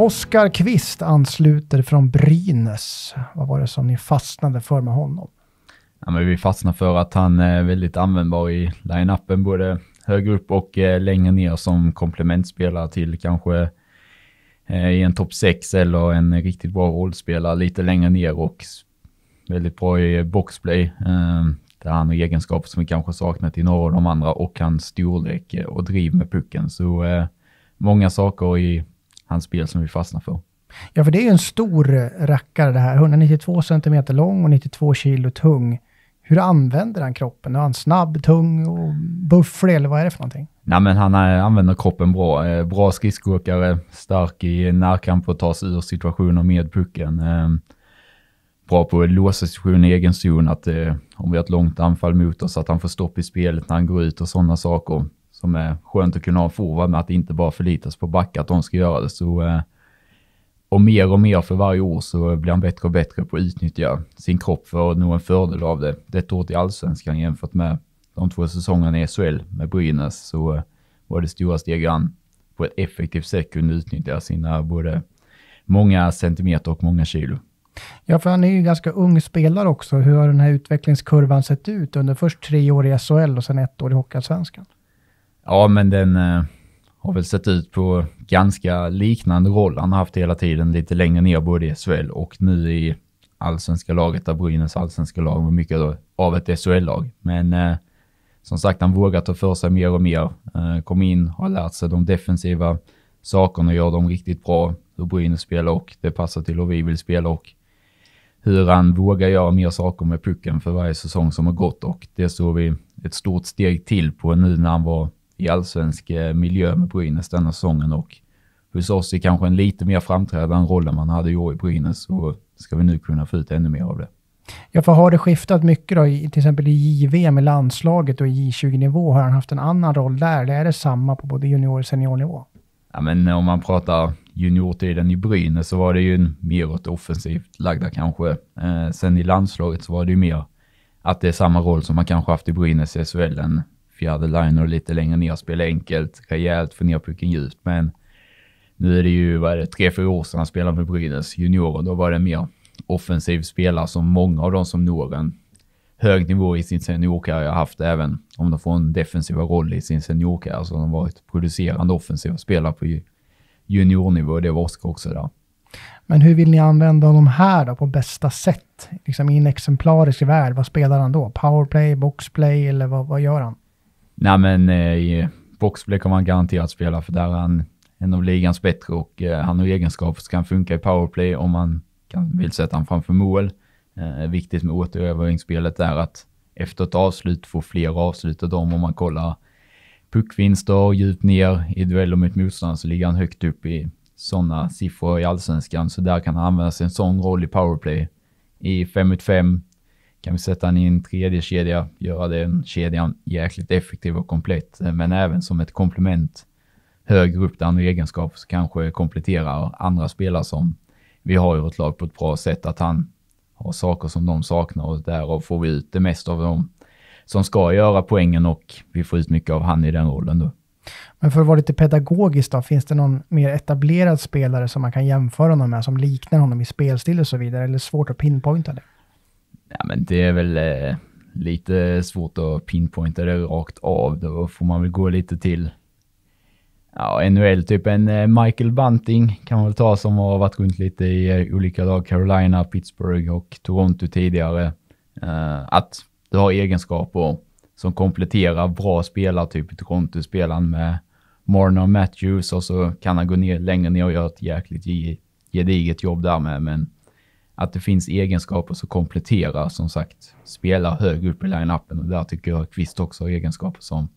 Oskar Kvist ansluter från Brynäs. Vad var det som ni fastnade för med honom? Ja, men vi fastnade för att han är väldigt användbar i line-upen, både högre upp och eh, längre ner som komplementspelare till kanske eh, i en topp 6 eller en riktigt bra rollspelare lite längre ner och väldigt bra i boxplay. Eh, där han har egenskaper som vi kanske saknat i några av de andra och hans storlek och driv med pucken. Så många saker i hans spel som vi fastnar för. Ja, för det är ju en stor eh, rackare det här. 192 cm lång och 92 kilo tung. Hur använder han kroppen? Är han snabb, tung och bufflig eller vad är det för någonting? Nej, men han eh, använder kroppen bra. Eh, bra skridskoåkare, stark i närkamp och tar sig ur situationer med pucken. Ehm, bra på att låsa situationen i egen zon, att om vi har ett långt anfall mot oss, att han får stopp i spelet när han går ut och sådana saker som är skönt att kunna ha forward med att inte bara förlita sig på backar att de ska göra det. Så, eh, och mer och mer för varje år så blir han bättre och bättre på att utnyttja sin kropp för att nå en fördel av det. Detta året i allsvenskan jämfört med de två säsongerna i SHL med Brynäs så var det stora steg han på ett effektivt sätt kunde utnyttja sina både många centimeter och många kilo. Ja, för han är ju ganska ung spelare också. Hur har den här utvecklingskurvan sett ut under först tre år i SHL och sen ett år i Hockeyallsvenskan? Ja, men den eh, har väl sett ut på ganska liknande roll. Han har haft hela tiden lite längre ner både i SHL och nu i allsvenska laget där Brynäs allsvenska lag var mycket av ett SHL-lag. Men eh, som sagt, han vågar ta för sig mer och mer. Eh, kom in, har lärt sig de defensiva sakerna och gör dem riktigt bra. Hur Brynäs spelar och det passar till hur vi vill spela och hur han vågar göra mer saker med pucken för varje säsong som har gått och det såg vi ett stort steg till på nu när han var i allsvensk eh, miljö med Brynäs denna säsongen och hos oss är kanske en lite mer framträdande roll än man hade i år i Brynäs och ska vi nu kunna få ut ännu mer av det. Ja, för har det skiftat mycket då, i, till exempel i JVM med landslaget och i J20-nivå, har han haft en annan roll där? Eller är det samma på både junior och seniornivå? Ja, men om man pratar juniortiden i Brynäs så var det ju mer åt offensivt lagda kanske. Eh, sen i landslaget så var det ju mer att det är samma roll som man kanske haft i Brynäs i SHL, en fjärde liner lite längre ner spelade enkelt, rejält, få ner pucken djupt. Men nu är det ju, vad är det, tre, fyra år sedan han spelade med Brynäs juniorer. Då var det mer offensiv spelare som många av de som når en hög nivå i sin seniorkarriär har haft, även om de får en defensiva roll i sin seniorkarriär, så har de varit producerande offensiva spelare på juniornivå. Det var Oskar också där. Men hur vill ni använda honom här då på bästa sätt? Liksom i en exemplarisk värld, vad spelar han då? Powerplay, boxplay eller vad, vad gör han? Nej, men eh, i boxplay kommer han garanterat spela för där är han en av ligans bättre och eh, han har egenskaper som kan funka i powerplay om man kan, vill sätta han framför mål. Eh, viktigt med återövringsspelet är att efter ett avslut få fler avslut av dem om man kollar puckvinster djupt ner i dueller mot motståndare så ligger han högt upp i sådana siffror i allsvenskan. Så där kan han använda sig en sån roll i powerplay. I 5 mot 5 kan vi sätta han i en tredje kedja, göra den kedjan jäkligt effektiv och komplett, eh, men även som ett komplement högre upp där han har egenskaper så kanske kompletterar andra spelare som vi har i vårt lag på ett bra sätt, att han har saker som de saknar och därav får vi ut det mesta av dem som ska göra poängen och vi får ut mycket av han i den rollen då. Men för att vara lite pedagogisk då, finns det någon mer etablerad spelare som man kan jämföra honom med, som liknar honom i spelstil och så vidare, eller svårt att pinpointa det? Ja, men det är väl eh, lite svårt att pinpointa det rakt av. Då får man väl gå lite till ja, NHL, typ en eh, Michael Bunting kan man väl ta som har varit runt lite i eh, olika lag, Carolina, Pittsburgh och Toronto tidigare. Eh, att du har egenskaper som kompletterar bra spelare, typ Toronto-spelaren med Marner Matthews och så kan han gå ner längre ner och göra ett jäkligt gediget jobb där med. Men att det finns egenskaper som kompletterar, som sagt, spelar hög upp i line-upen och där tycker jag Kvist också har egenskaper som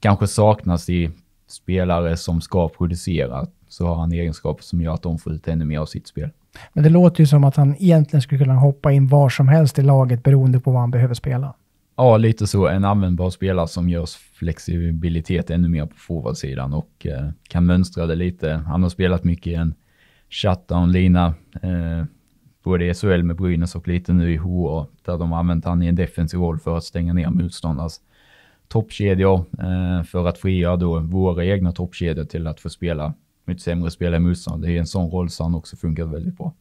kanske saknas i spelare som ska producera, så har han egenskaper som gör att de får ut ännu mer av sitt spel. Men det låter ju som att han egentligen skulle kunna hoppa in var som helst i laget beroende på vad han behöver spela. Ja, lite så. En användbar spelare som gör flexibilitet ännu mer på forwardsidan och eh, kan mönstra det lite. Han har spelat mycket i en shutdown-lina. Eh, både i SHL med Brynäs och lite nu i HA, där de har använt han i en defensiv roll för att stänga ner motståndarnas toppkedjor eh, för att frigöra då våra egna toppkedjor till att få spela mycket sämre spelare i motstånd. Det är en sån roll som han också funkar väldigt bra.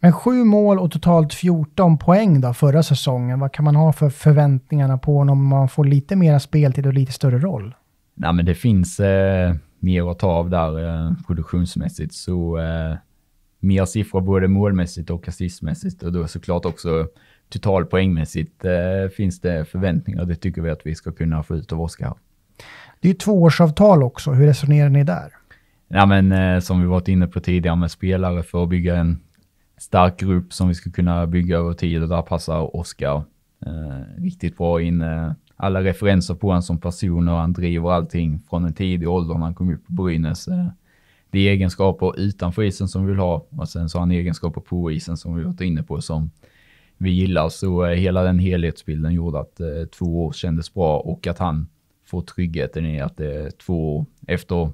Men sju mål och totalt 14 poäng då förra säsongen. Vad kan man ha för förväntningarna på honom om man får lite mera speltid och lite större roll? Nej, men det finns eh, mer att ta av där eh, produktionsmässigt. Så eh, mer siffror både målmässigt och assistmässigt och då såklart också totalpoängmässigt eh, finns det förväntningar. Det tycker vi att vi ska kunna få ut av Oskar. Det är ju tvåårsavtal också. Hur resonerar ni där? Ja, men, eh, som vi varit inne på tidigare med spelare för att bygga en stark grupp som vi ska kunna bygga över tid och där passar Oskar eh, riktigt bra in. Eh, alla referenser på honom som person och han driver allting från en tidig ålder när han kom upp på Brynäs. Eh det är egenskaper utanför isen som vi vill ha och sen så har han egenskaper på isen som vi varit inne på som vi gillar. Så eh, hela den helhetsbilden gjorde att eh, två år kändes bra och att han får tryggheten i att det eh, är två år efter att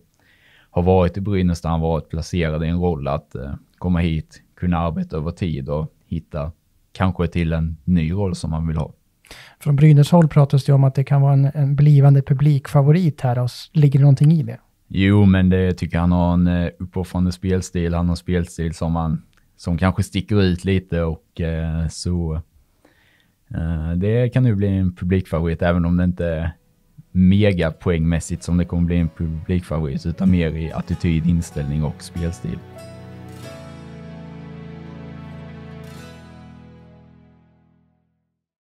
ha varit i Brynäs där han varit placerad i en roll att eh, komma hit, kunna arbeta över tid och hitta kanske till en ny roll som han vill ha. Från Brynäs håll pratas det om att det kan vara en, en blivande publikfavorit här och ligger det någonting i det? Jo, men det jag tycker han har en eh, uppoffrande spelstil. Han har en spelstil som, han, som kanske sticker ut lite och eh, så. Eh, det kan nu bli en publikfavorit, även om det inte är mega poängmässigt som det kommer bli en publikfavorit, utan mer i attityd, inställning och spelstil.